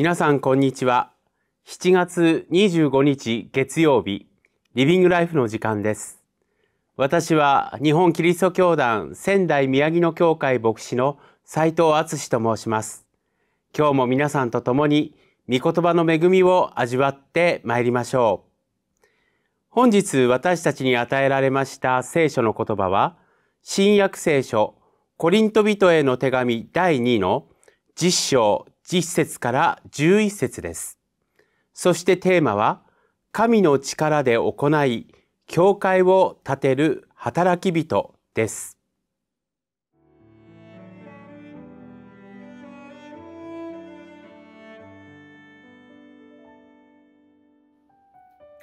皆さんこんにちは。7月25日月曜日、リビングライフの時間です。私は日本キリスト教団仙台宮城野教会牧師の斉藤敦史と申します。今日も皆さんと共に御言葉の恵みを味わってまいりましょう。本日私たちに与えられました聖書の言葉は、新約聖書コリント人への手紙第2の10章1節から11節です。そしてテーマは、神の力で行い、教会を建てる働き人です。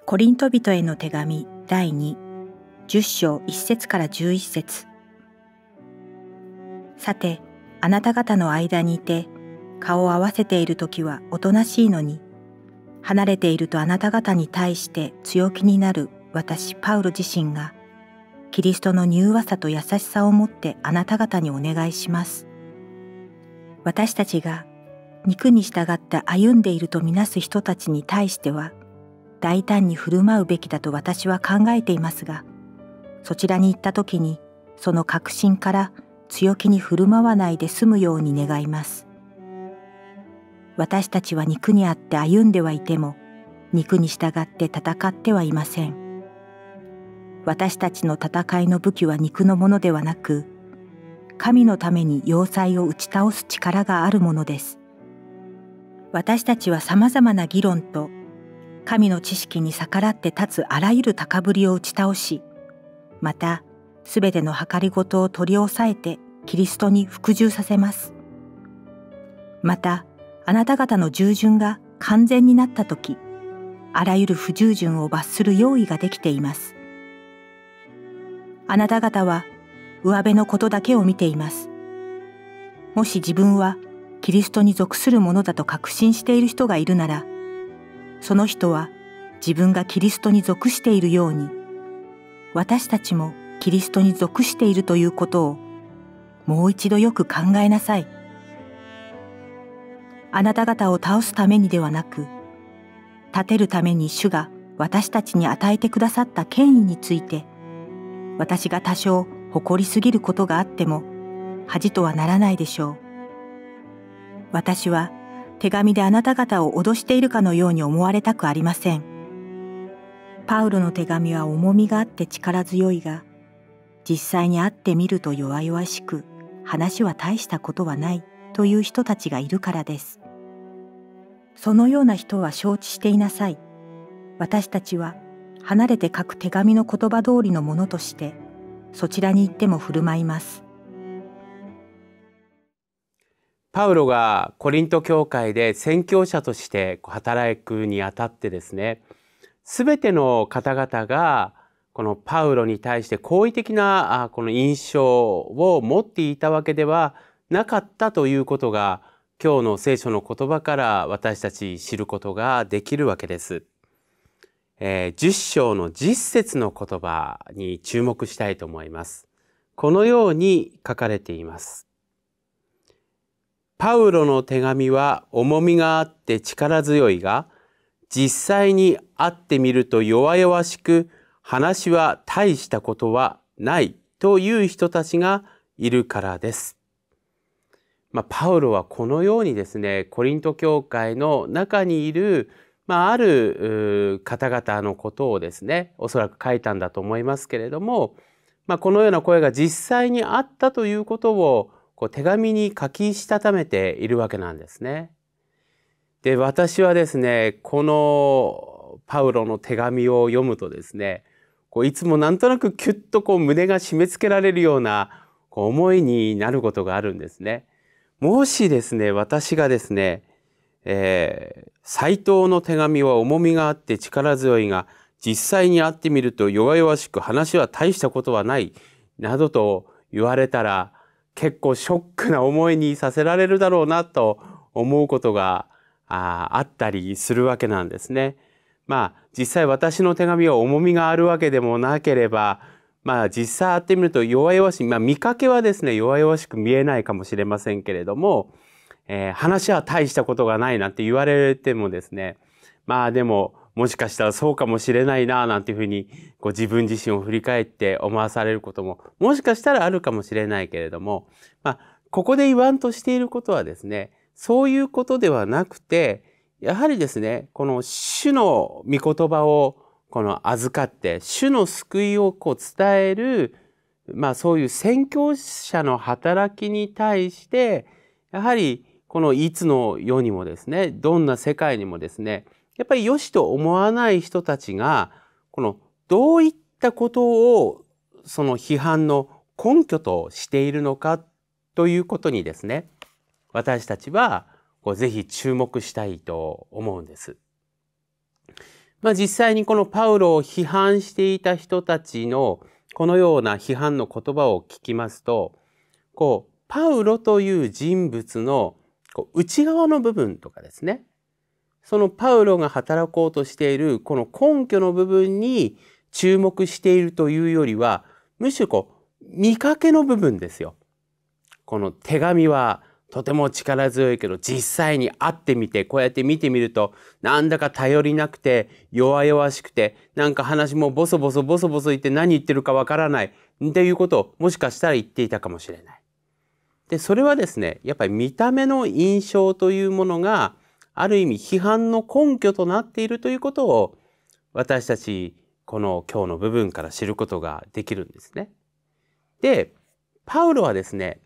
コリント人への手紙第2、10章1節から11節さて、あなた方の間にいて、顔を合わせている時はおとなしいのに離れているとあなた方に対して強気になる私パウロ自身がキリストの柔和さと優しさを持ってあなた方にお願いします私たちが肉に従って歩んでいるとみなす人たちに対しては大胆に振る舞うべきだと私は考えていますがそちらに行った時にその確信から強気に振る舞わないで済むように願います私たちは肉にあって歩んではいても肉に従って戦ってはいません私たちの戦いの武器は肉のものではなく神のために要塞を打ち倒す力があるものです私たちは様々な議論と神の知識に逆らって立つあらゆる高ぶりを打ち倒しまたすべての計りごとを取り押さえてキリストに服従させますまたあなた方の従順が完全になった時あらゆる不従順を罰する用意ができていますあなた方は上辺のことだけを見ていますもし自分はキリストに属するものだと確信している人がいるならその人は自分がキリストに属しているように私たちもキリストに属しているということをもう一度よく考えなさい。あなた方を倒すためにではなく立てるために主が私たちに与えてくださった権威について私が多少誇りすぎることがあっても恥とはならないでしょう私は手紙であなた方を脅しているかのように思われたくありませんパウロの手紙は重みがあって力強いが実際に会ってみると弱々しく話は大したことはないという人たちがいるからですそのような人は承知していなさい。私たちは離れて書く手紙の言葉通りのものとしてそちらに行っても振る舞います。パウロがコリント教会で宣教者として働くにあたってですね全ての方々がこのパウロに対して好意的なこの印象を持っていたわけではなかったということが今日の聖書の言葉から私たち知ることができるわけです。えー、10章の10節の言葉に注目したいと思います。このように書かれています。パウロの手紙は重みがあって力強いが、実際に会ってみると弱々しく話は大したことはないという人たちがいるからです。まあ、パウロはこのようにですねコリント教会の中にいる、まあ、ある方々のことをですねおそらく書いたんだと思いますけれども、まあ、このような声が実際にあったということをこう手紙に書きしたためているわけなんですね。で私はですねこのパウロの手紙を読むとですねこういつもなんとなくキュッとこう胸が締め付けられるようなこう思いになることがあるんですね。もしですね、私がですね、えー、斎藤の手紙は重みがあって力強いが、実際に会ってみると弱々しく話は大したことはない、などと言われたら、結構ショックな思いにさせられるだろうなと思うことがああったりするわけなんですね。まあ実際私の手紙は重みがあるわけでもなければまあ実際会ってみると弱々しい、まあ見かけはですね、弱々しく見えないかもしれませんけれども、えー、話は大したことがないなんて言われてもですね、まあでも、もしかしたらそうかもしれないな、なんていうふうに、こう自分自身を振り返って思わされることも、もしかしたらあるかもしれないけれども、まあ、ここで言わんとしていることはですね、そういうことではなくて、やはりですね、この主の御言葉をこの預かって主の救いをこう伝える、まあ、そういう宣教者の働きに対してやはりこのいつの世にもですねどんな世界にもですねやっぱり良しと思わない人たちがこのどういったことをその批判の根拠としているのかということにですね私たちはこうぜひ注目したいと思うんです。まあ、実際にこのパウロを批判していた人たちのこのような批判の言葉を聞きますとこうパウロという人物のこう内側の部分とかですねそのパウロが働こうとしているこの根拠の部分に注目しているというよりはむしろこう見かけの部分ですよ。この手紙はとても力強いけど実際に会ってみてこうやって見てみるとなんだか頼りなくて弱々しくてなんか話もボソボソボソボソ言って何言ってるかわからないっていうことをもしかしたら言っていたかもしれない。でそれはですねやっぱり見た目の印象というものがある意味批判の根拠となっているということを私たちこの今日の部分から知ることができるんですね。でパウロはですね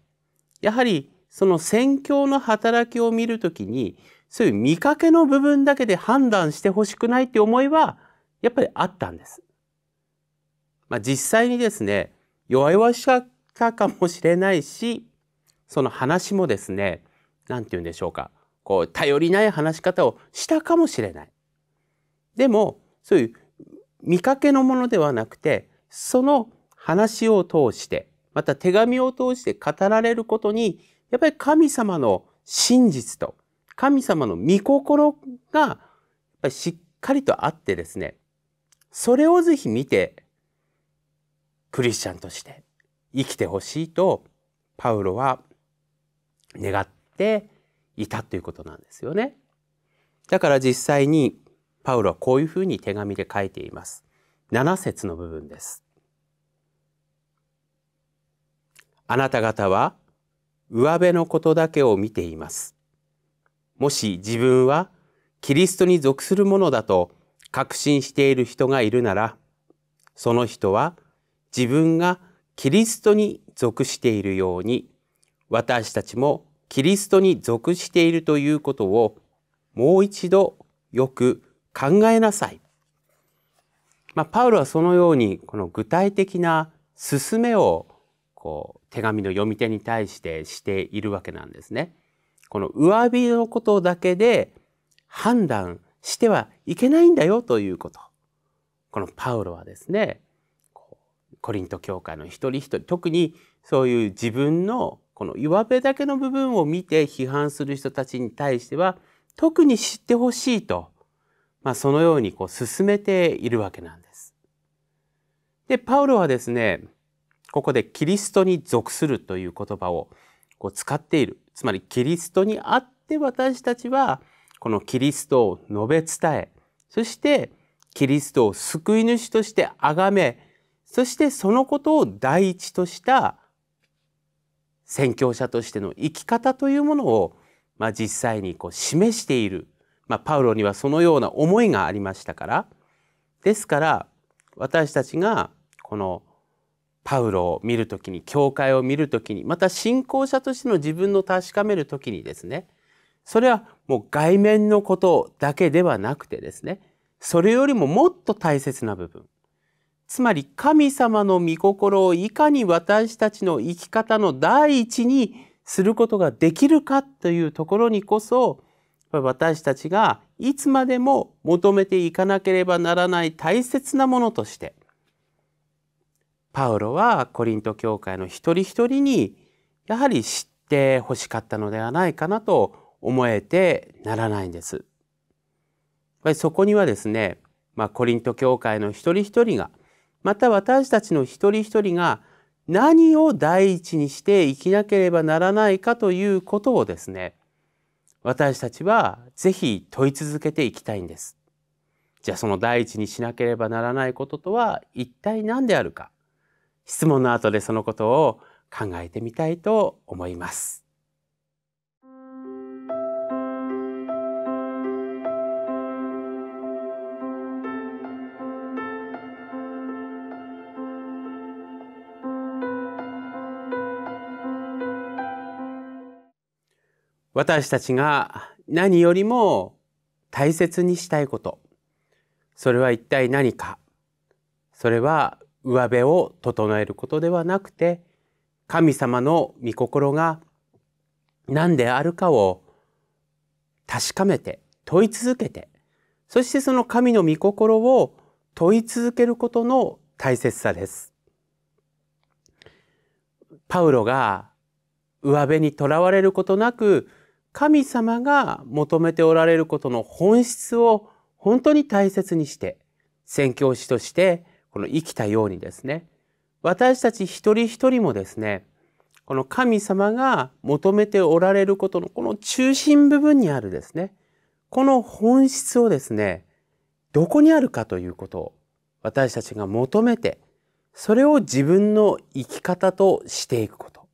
やはりその宣教の働きを見るときに、そういう見かけの部分だけで判断してほしくないって思いは、やっぱりあったんです。まあ、実際にですね、弱々しかったかもしれないし、その話もですね、なんて言うんでしょうか、こう、頼りない話し方をしたかもしれない。でも、そういう見かけのものではなくて、その話を通して、また手紙を通して語られることにやっぱり神様の真実と神様の御心がやっぱりしっかりとあってですねそれをぜひ見てクリスチャンとして生きてほしいとパウロは願っていたということなんですよね。だから実際にパウロはこういうふうに手紙で書いています。7節の部分です。あなた方は上辺のことだけを見ています。もし自分はキリストに属するものだと確信している人がいるなら、その人は自分がキリストに属しているように、私たちもキリストに属しているということをもう一度よく考えなさい。まあ、パウロはそのようにこの具体的な進めをこ手紙の読み手に対してしているわけなんですね。この上火のことだけで判断してはいけないんだよということ。このパウロはですね、コリント教会の一人一人、特にそういう自分のこの上辺だけの部分を見て批判する人たちに対しては、特に知ってほしいと、まあ、そのようにこう進めているわけなんです。で、パウロはですね、ここでキリストに属するという言葉をこう使っている。つまりキリストにあって私たちはこのキリストを述べ伝え、そしてキリストを救い主として崇め、そしてそのことを第一とした宣教者としての生き方というものを、まあ、実際にこう示している、まあ、パウロにはそのような思いがありましたからですから私たちがこのパウロを見るときに教会を見るときにまた信仰者としての自分の確かめるときにですねそれはもう外面のことだけではなくてですねそれよりももっと大切な部分つまり神様の御心をいかに私たちの生き方の第一にすることができるかというところにこそ私たちがいつまでも求めていかなければならない大切なものとしてパウロはコリント教会の一人一人にやはり知ってほしかったのではないかなと思えてならないんです。そこにはですね、まあ、コリント教会の一人一人がまた私たちの一人一人が何を第一にして生きなければならないかということをですね私たちは是非問い続けていきたいんです。じゃあその第一にしなければならないこととは一体何であるか。質問の後でそのことを考えてみたいと思います。私たちが何よりも大切にしたいことそれは一体何かそれは上辺を整えることではなくて神様の御心が何であるかを確かめて問い続けてそしてその神の御心を問い続けることの大切さです。パウロが上辺にとらわれることなく神様が求めておられることの本質を本当に大切にして宣教師としてこの生きたようにですね、私たち一人一人もですね、この神様が求めておられることのこの中心部分にあるですね、この本質をですね、どこにあるかということを私たちが求めて、それを自分の生き方としていくこと。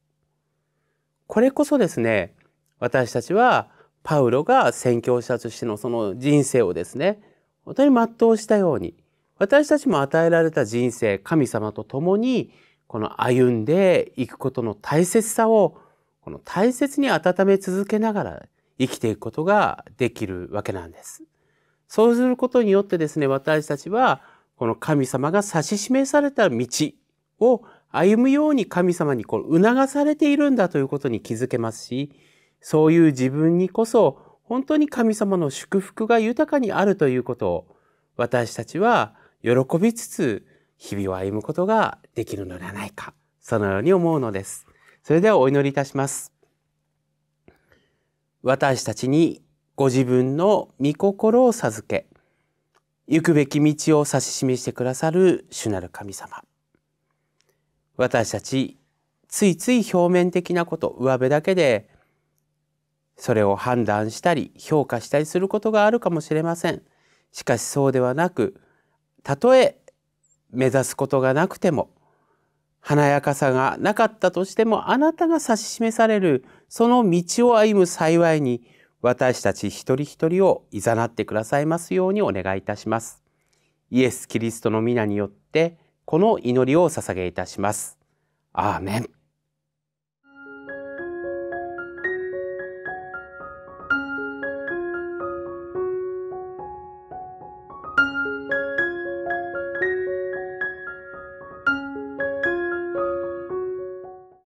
これこそですね、私たちはパウロが宣教者としてのその人生をですね、本当に全うしたように、私たちも与えられた人生、神様と共に、この歩んでいくことの大切さを、この大切に温め続けながら生きていくことができるわけなんです。そうすることによってですね、私たちは、この神様が指し示された道を歩むように神様にこう促されているんだということに気づけますし、そういう自分にこそ本当に神様の祝福が豊かにあるということを私たちは喜びつつ日々を歩むことができるのではないかそのように思うのですそれではお祈りいたします私たちにご自分の御心を授け行くべき道を指し示してくださる主なる神様私たちついつい表面的なこと上辺だけでそれを判断したり評価したりすることがあるかもしれませんしかしそうではなくたとえ目指すことがなくても華やかさがなかったとしてもあなたが指し示されるその道を歩む幸いに私たち一人一人をいざなってくださいますようにお願いいたします。イエス・キリストの皆によってこの祈りを捧げいたします。アーメン。